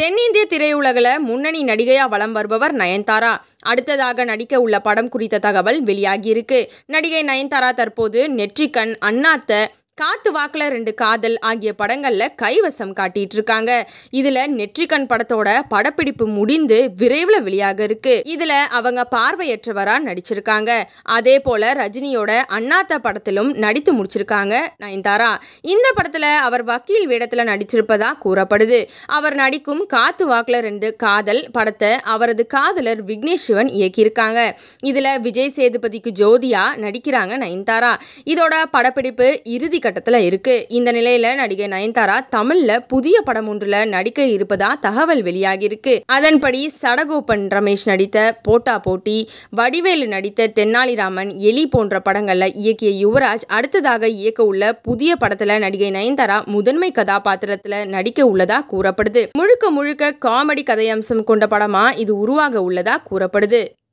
தென்னிந்திய திரையுலகில் முன்னணி நடிகையாக வலம் வருபவர் நயன்தாரா அடுத்ததாக நடிக்க உள்ள படம் குறித்த தகவல் வெளியாகியிருக்கு நடிகை நயன்தாரா தற்போது நெற்றிக்கண் அண்ணாத்த காத்து வாக்கில் ரெண்டு காதல் ஆகிய படங்களில் கைவசம் காட்டிட்டு இருக்காங்க இதுல நெற்றிக்கண் படத்தோட படப்பிடிப்பு முடிந்து விரைவில் வெளியாக இருக்கு இதுல அவங்க பார்வையற்றவரா நடிச்சிருக்காங்க அதே போல ரஜினியோட அண்ணாத்த படத்திலும் நடித்து முடிச்சிருக்காங்க நயன்தாரா இந்த படத்துல அவர் வக்கீல் வேடத்துல நடிச்சிருப்பதா கூறப்படுது அவர் நடிக்கும் காத்து வாக்கில் ரெண்டு காதல் படத்தை அவரது காதலர் விக்னேஷ் சிவன் இயக்கியிருக்காங்க இதுல விஜய் சேதுபதிக்கு ஜோதியா நடிக்கிறாங்க நயன்தாரா இதோட படப்பிடிப்பு இறுதி கட்டத்தில் இருக்கு இந்த நிலையில நடிகை நயன்தாரா தமிழ்ல புதிய படம் ஒன்றுல நடிக்க இருப்பதா தகவல் வெளியாகியிருக்கு அதன்படி சடகோபன் ரமேஷ் நடித்த போட்டா போட்டி வடிவேலு நடித்த தென்னாலிராமன் எலி போன்ற படங்கள்ல இயக்கிய யுவராஜ் அடுத்ததாக இயக்க உள்ள புதிய படத்துல நடிகை நயன்தாரா முதன்மை கதாபாத்திரத்துல நடிக்க உள்ளதா கூறப்படுது முழுக்க முழுக்க காமெடி கதையம்சம் கொண்ட படமா இது உருவாக உள்ளதா கூறப்படுது